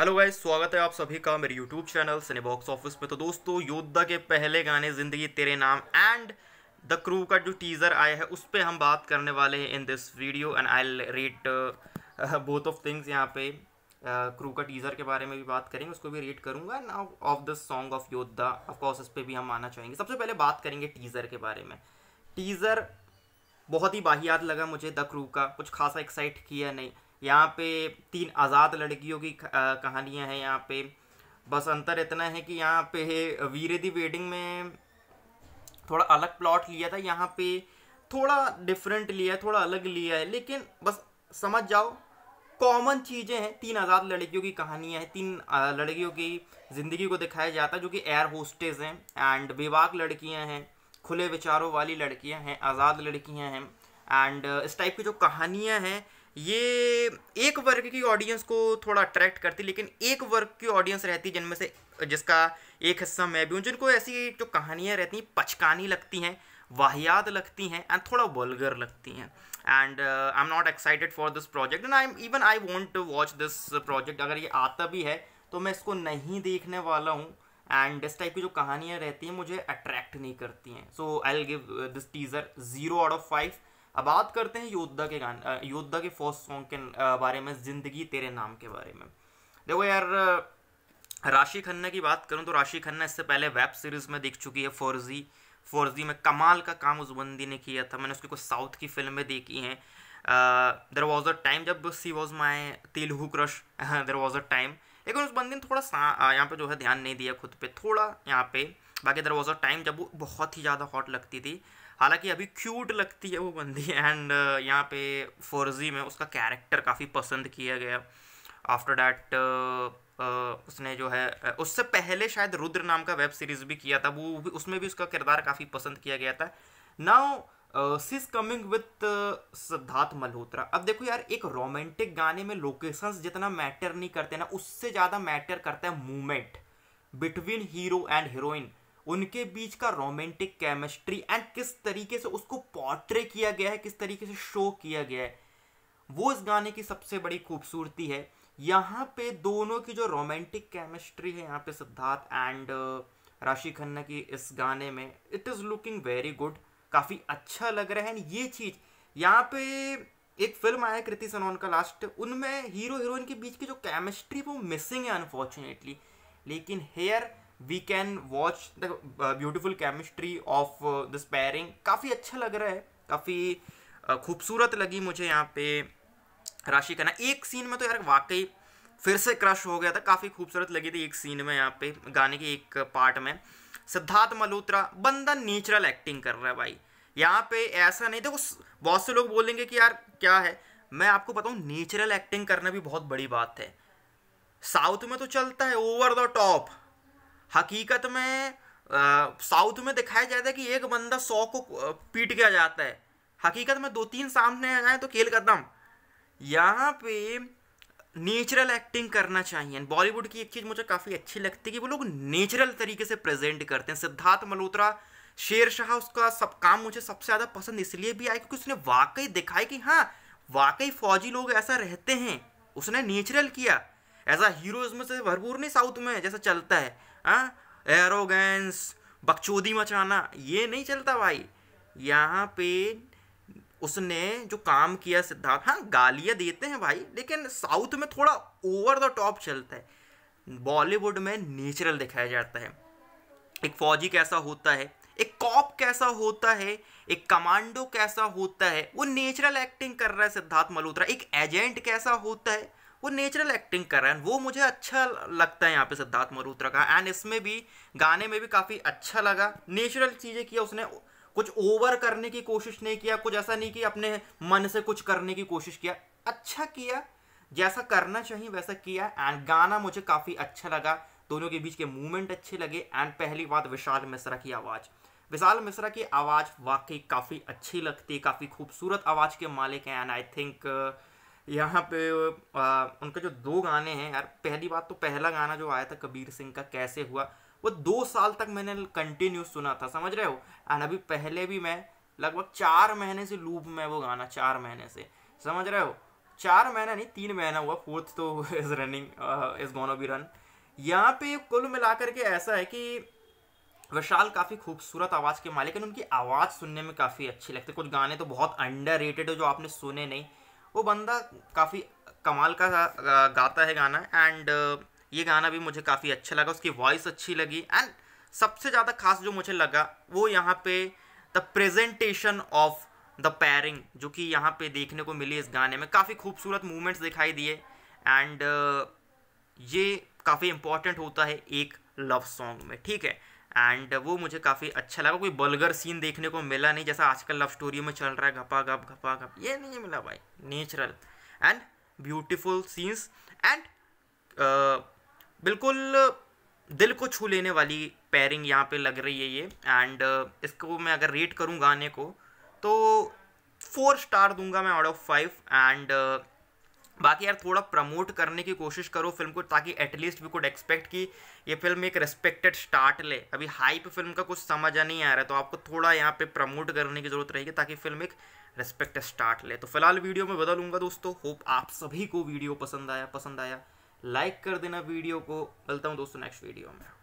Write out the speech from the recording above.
hello guys स्वागत है आप सभी का मेरे YouTube channel cine box office पे तो दोस्तों योद्धा के पहले गाने ज़िंदगी तेरे नाम एंड द क्रू का जो टीज़र आया है उस पर हम बात करने वाले हैं in this video and I rate both of things यहाँ पे क्रू uh, का टीज़र के बारे में भी बात करेंगे उसको भी रेट करूँगा and of the song of Yodha of course इस पर भी हम आना चाहेंगे सबसे पहले बात करेंगे टीज़र के बारे में टीज़र बहुत ही बाहियात लगा मुझे द क्रू का कुछ खासा एक्साइट किया नहीं यहाँ पे तीन आज़ाद लड़कियों की कहानियाँ हैं यहाँ पे बस अंतर इतना है कि यहाँ पे वीरे दी वेडिंग में थोड़ा अलग प्लॉट लिया था यहाँ पे थोड़ा डिफरेंट लिया है थोड़ा अलग लिया है लेकिन बस समझ जाओ कॉमन चीज़ें हैं तीन आज़ाद लड़कियों की कहानियाँ हैं तीन लड़कियों की ज़िंदगी को दिखाया जाता है जो कि एयर होस्टेज हैं एंड बेबाक लड़कियाँ हैं खुले विचारों वाली लड़कियाँ हैं आज़ाद लड़कियाँ हैं एंड इस टाइप की जो कहानियाँ हैं ये एक वर्ग की ऑडियंस को थोड़ा अट्रैक्ट करती लेकिन एक वर्ग की ऑडियंस रहती जिनमें से जिसका एक हिस्सा मैं भी हूँ जिनको ऐसी जो कहानियाँ रहती हैं पचकानी लगती हैं वाहियात लगती हैं एंड थोड़ा वलगर लगती हैं and I am not excited for this project and I even I want to watch this project अगर ये आता भी है तो मैं इसको नहीं देखने वाला हूँ एंड इस टाइप की जो कहानियाँ रहती हैं मुझे अट्रैक्ट नहीं करती हैं so I will give this teaser zero out of five अब बात करते हैं योद्धा के गान योद्धा के फर्स्ट सॉन्ग के बारे में ज़िंदगी तेरे नाम के बारे में देखो यार राशि खन्ना की बात करूँ तो राशि खन्ना इससे पहले वेब सीरीज़ में दिख चुकी है फोर्जी फोर्जी में कमाल का काम उस बंदी ने किया था मैंने उसकी कुछ साउथ की फिल्में देखी हैं देर वॉज अ टाइम जब she was my Telugu crush there was a time लेकिन उस बंदी ने थोड़ा सा यहाँ पे जो है ध्यान नहीं दिया खुद पे थोड़ा यहाँ पे बाकी देर वॉज अ टाइम जब वो बहुत ही ज़्यादा हॉट लगती थी हालांकि अभी क्यूट लगती है वो बंदी एंड uh, यहाँ पे फोर्जी में उसका कैरेक्टर काफ़ी पसंद किया गया आफ्टर डैट uh, uh, उसने जो है उससे पहले शायद रुद्र नाम का वेब सीरीज़ भी किया था वो भी उसमें भी उसका किरदार काफ़ी पसंद किया गया था now she's coming with Siddharth Malhotra अब देखो यार एक रोमांटिक गाने में लोकेशंस जितना मैटर नहीं करते ना उससे ज़्यादा मैटर करता है movement between hero and heroine उनके बीच का रोमांटिक केमिस्ट्री एंड किस तरीके से उसको पोर्ट्रे किया गया है किस तरीके से शो किया गया है वो इस गाने की सबसे बड़ी खूबसूरती है यहाँ पे दोनों की जो रोमांटिक केमिस्ट्री है यहाँ पे सिद्धार्थ एंड uh, राशि खन्ना की इस गाने में it is looking very good काफ़ी अच्छा लग रहा है ये चीज़ यहाँ पे एक फिल्म आया कृति सनोन का लास्ट उनमें हीरो हीरोइन के बीच की जो केमिस्ट्री वो मिसिंग है अनफॉर्चुनेटली लेकिन here we can watch the beautiful chemistry of the pairing काफ़ी अच्छा लग रहा है काफ़ी uh, खूबसूरत लगी मुझे यहाँ पे राशि खन्ना एक सीन में तो यार वाकई फिर से क्रश हो गया था काफ़ी खूबसूरत लगी थी एक सीन में यहाँ पे गाने के एक पार्ट में सिद्धार्थ मल्होत्रा बंदा नेचुरल एक्टिंग कर रहा है भाई यहाँ पे ऐसा नहीं देखो बहुत से लोग बोलेंगे कि यार क्या है मैं आपको बताऊँ नेचुरल एक्टिंग करना भी बहुत बड़ी बात है साउथ में तो चलता है ओवर द टॉप हकीकत में साउथ में दिखाया जाता है कि एक बंदा सौ को पीट के आ जाता है हकीकत में दो तीन सामने आ जाए तो खेल कदम यहाँ पे नेचुरल एक्टिंग करना चाहिए बॉलीवुड की एक चीज़ मुझे काफ़ी अच्छी लगती है कि वो लोग नेचुरल तरीके से प्रेजेंट करते हैं सिद्धार्थ मल्होत्रा शेर शाह उसका सब काम मुझे सबसे ज़्यादा पसंद इसलिए भी आया क्योंकि उसने वाकई दिखाया कि हाँ वाकई फौजी लोग ऐसा रहते हैं उसने नेचुरल किया एज आ हीरो से भरपूर नहीं साउथ में जैसा चलता है एरोगेंस बकचोदी मचाना ये नहीं चलता भाई यहाँ पे उसने जो काम किया सिद्धार्थ हाँ गालियाँ देते हैं भाई लेकिन साउथ में थोड़ा ओवर द टॉप चलता है बॉलीवुड में नेचुरल दिखाया जाता है एक फौजी कैसा होता है एक कॉप कैसा होता है एक कमांडो कैसा होता है वो नेचुरल एक्टिंग कर रहा है सिद्धार्थ मल्होत्रा एक एजेंट कैसा होता है वो नेचुरल एक्टिंग कर रहा है वो मुझे अच्छा लगता है यहाँ पे सिद्धार्थ मल्होत्रा का एंड इसमें भी गाने में भी काफ़ी अच्छा लगा नेचुरल चीज़ें किया उसने कुछ ओवर करने की कोशिश नहीं किया कुछ ऐसा नहीं किया अपने मन से कुछ करने की कोशिश किया अच्छा किया जैसा करना चाहिए वैसा किया एंड गाना मुझे काफ़ी अच्छा लगा दोनों के बीच के मूवमेंट अच्छे लगे एंड पहली बात विशाल मिश्रा की आवाज़ विशाल मिश्रा की आवाज़ वाकई काफ़ी अच्छी लगती है काफ़ी खूबसूरत आवाज़ के मालिक हैं एंड आई थिंक uh, यहाँ पे आ, उनका जो दो गाने हैं यार पहली बात तो पहला गाना जो आया था कबीर सिंह का कैसे हुआ वो दो साल तक मैंने कंटिन्यू सुना था समझ रहे हो एंड अभी पहले भी मैं लगभग चार महीने से लूप में वो गाना चार महीने से समझ रहे हो चार महीना नहीं तीन महीना हुआ फोर्थ तो is running is gonna be run यहाँ पे कुल मिलाकर के ऐसा है कि विशाल काफ़ी खूबसूरत आवाज़ के मालिक हैं उनकी आवाज़ सुनने में काफ़ी अच्छी लगती है कुछ गाने तो बहुत अंडर रेटेड है जो आपने सुने नहीं वो बंदा काफ़ी कमाल का गाता है गाना एंड uh, ये गाना भी मुझे काफ़ी अच्छा लगा उसकी वॉइस अच्छी लगी एंड सबसे ज़्यादा खास जो मुझे लगा वो यहाँ पे the presentation of the pairing जो कि यहाँ पे देखने को मिली इस गाने में काफ़ी खूबसूरत मूवमेंट्स दिखाई दिए एंड uh, ये काफ़ी इम्पॉर्टेंट होता है एक लव सॉन्ग में ठीक है एंड वो मुझे काफ़ी अच्छा लगा कोई बलगर सीन देखने को मिला नहीं जैसा आजकल लव स्टोरी में चल रहा है घपा घप घपा घप ये नहीं मिला भाई natural and beautiful scenes and बिल्कुल दिल को छू लेने वाली पैरिंग यहाँ पे लग रही है ये एंड इसको मैं अगर रेट करूँ गाने को तो फोर स्टार दूंगा मैं आउट ऑफ फाइव एंड बाकी यार थोड़ा प्रमोट करने की कोशिश करो फिल्म को ताकि एटलीस्ट वी कुड एक्सपेक्ट कि ये फिल्म एक रिस्पेक्टेड स्टार्ट ले अभी हाइप फिल्म का कुछ समझ नहीं आ रहा तो आपको थोड़ा यहाँ पे प्रमोट करने की ज़रूरत रहेगी ताकि फिल्म एक रिस्पेक्टेड स्टार्ट ले तो फिलहाल वीडियो में बदलूंगा दोस्तों होप आप सभी को वीडियो पसंद आया पसंद आया लाइक कर देना वीडियो को मिलता हूँ दोस्तों नेक्स्ट वीडियो में